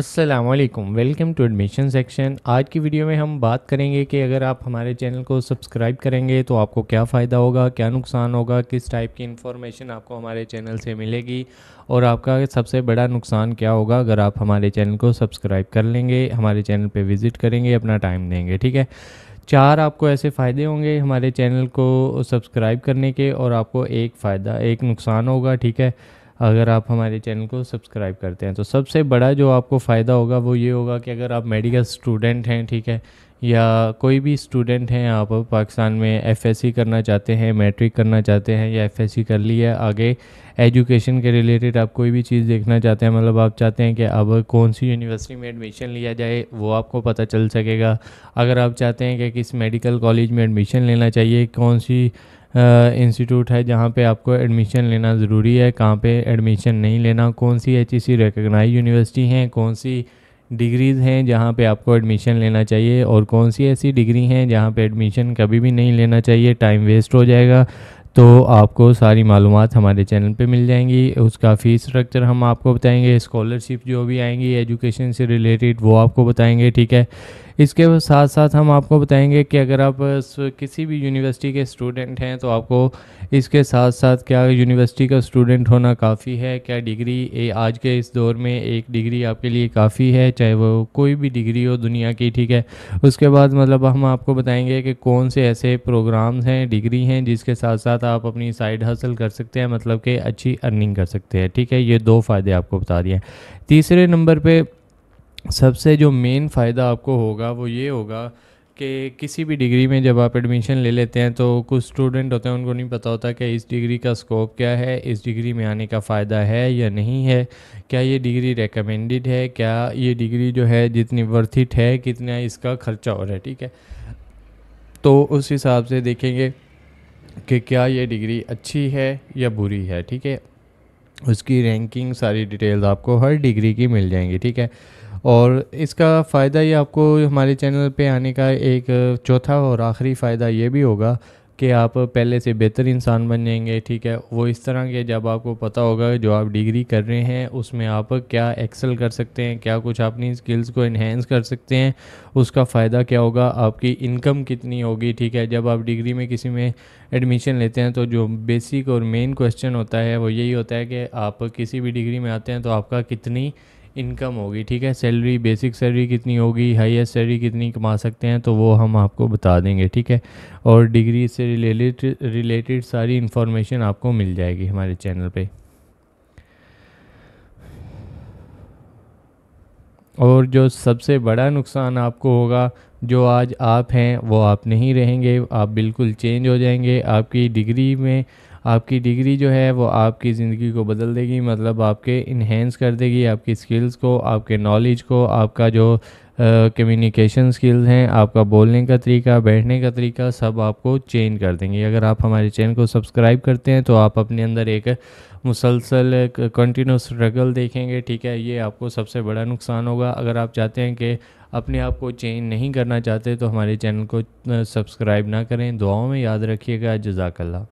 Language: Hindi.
असलकम वेलकम टू एडमिशन सेक्शन आज की वीडियो में हम बात करेंगे कि अगर आप हमारे चैनल को सब्सक्राइब करेंगे तो आपको क्या फ़ायदा होगा क्या नुकसान होगा किस टाइप की इन्फॉर्मेशन आपको हमारे चैनल से मिलेगी और आपका सबसे बड़ा नुकसान क्या होगा अगर आप हमारे चैनल को सब्सक्राइब कर लेंगे हमारे चैनल पर विज़िट करेंगे अपना टाइम देंगे ठीक है चार आपको ऐसे फ़ायदे होंगे हमारे चैनल को सब्सक्राइब करने के और आपको एक फ़ायदा एक नुकसान होगा ठीक है अगर आप हमारे चैनल को सब्सक्राइब करते हैं तो सबसे बड़ा जो आपको फ़ायदा होगा वो ये होगा कि अगर आप मेडिकल स्टूडेंट हैं ठीक है या कोई भी स्टूडेंट हैं आप पाकिस्तान में एफएससी करना चाहते हैं मैट्रिक करना चाहते हैं या एफएससी कर ली है आगे एजुकेशन के रिलेटेड आप कोई भी चीज़ देखना चाहते हैं मतलब आप चाहते हैं कि अब कौन सी यूनिवर्सिटी में एडमिशन लिया जाए वो आपको पता चल सकेगा अगर आप चाहते हैं कि किस मेडिकल कॉलेज में एडमिशन लेना चाहिए कौन सी इंस्टीट्यूट है जहाँ पे आपको एडमिशन लेना ज़रूरी है कहाँ पे एडमिशन नहीं लेना कौन सी H E C recognise university हैं कौन सी डिग्रीज़ हैं जहाँ पे आपको एडमिशन लेना चाहिए और कौन सी ऐसी डिग्री हैं जहाँ पे एडमिशन कभी भी नहीं लेना चाहिए टाइम वेस्ट हो जाएगा तो आपको सारी मालूम हमारे चैनल पे मिल जाएंगी उसका फ़ीस स्ट्रक्चर हम आपको बताएंगे स्कॉलरशिप जो भी आएंगी एजुकेशन से रिलेटेड वो आपको बताएंगे ठीक है इसके साथ साथ हम आपको बताएंगे कि अगर आप किसी भी यूनिवर्सिटी के स्टूडेंट हैं तो आपको इसके साथ साथ क्या यूनिवर्सिटी का स्टूडेंट होना काफ़ी है क्या डिग्री आज के इस दौर में एक डिग्री आपके लिए काफ़ी है चाहे वो कोई भी डिग्री हो दुनिया की ठीक है उसके बाद मतलब हम आपको बताएंगे कि कौन से ऐसे प्रोग्राम्स हैं डिग्री हैं जिसके साथ साथ आप अपनी साइड हासिल कर सकते हैं मतलब कि अच्छी अर्निंग कर सकते हैं ठीक है ये दो फ़ायदे आपको बता दिए तीसरे नंबर पर सबसे जो मेन फ़ायदा आपको होगा वो ये होगा कि किसी भी डिग्री में जब आप एडमिशन ले लेते हैं तो कुछ स्टूडेंट होते हैं उनको नहीं पता होता कि इस डिग्री का स्कोप क्या है इस डिग्री में आने का फ़ायदा है या नहीं है क्या ये डिग्री रेकमेंडेड है क्या ये डिग्री जो है जितनी वर्थिट है कितना इसका खर्चा हो रहा है ठीक है तो उस हिसाब से देखेंगे कि क्या ये डिग्री अच्छी है या बुरी है ठीक है उसकी रैंकिंग सारी डिटेल्स आपको हर डिग्री की मिल जाएंगी ठीक है और इसका फ़ायदा ये आपको हमारे चैनल पे आने का एक चौथा और आखिरी फ़ायदा ये भी होगा कि आप पहले से बेहतर इंसान बन जाएंगे ठीक है वो इस तरह के जब आपको पता होगा जो आप डिग्री कर रहे हैं उसमें आप क्या एक्सेल कर सकते हैं क्या कुछ अपनी स्किल्स को इन्हेंस कर सकते हैं उसका फ़ायदा क्या होगा आपकी इनकम कितनी होगी ठीक है जब आप डिग्री में किसी में एडमिशन लेते हैं तो जो बेसिक और मेन क्वेश्चन होता है वो यही होता है कि आप किसी भी डिग्री में आते हैं तो आपका कितनी इनकम होगी ठीक है सैलरी बेसिक सैलरी कितनी होगी हाईएस्ट सैलरी कितनी कमा सकते हैं तो वो हम आपको बता देंगे ठीक है और डिग्री से रिलेटेड रिलेटेड सारी इन्फॉर्मेशन आपको मिल जाएगी हमारे चैनल पे और जो सबसे बड़ा नुकसान आपको होगा जो आज आप हैं वो आप नहीं रहेंगे आप बिल्कुल चेंज हो जाएंगे आपकी डिग्री में आपकी डिग्री जो है वो आपकी ज़िंदगी को बदल देगी मतलब आपके इन्हेंस कर देगी आपकी स्किल्स को आपके नॉलेज को आपका जो कम्युनिकेशन स्किल्स हैं आपका बोलने का तरीका बैठने का तरीका सब आपको चेंज कर देंगे अगर आप हमारे चैनल को सब्सक्राइब करते हैं तो आप अपने अंदर एक मुसलसल कंटिन्यू स्ट्रगल देखेंगे ठीक है ये आपको सबसे बड़ा नुकसान होगा अगर आप चाहते हैं कि अपने आप को चेंज नहीं करना चाहते तो हमारे चैनल को सब्सक्राइब ना करें दुआओं में याद रखिएगा जजाकल्ला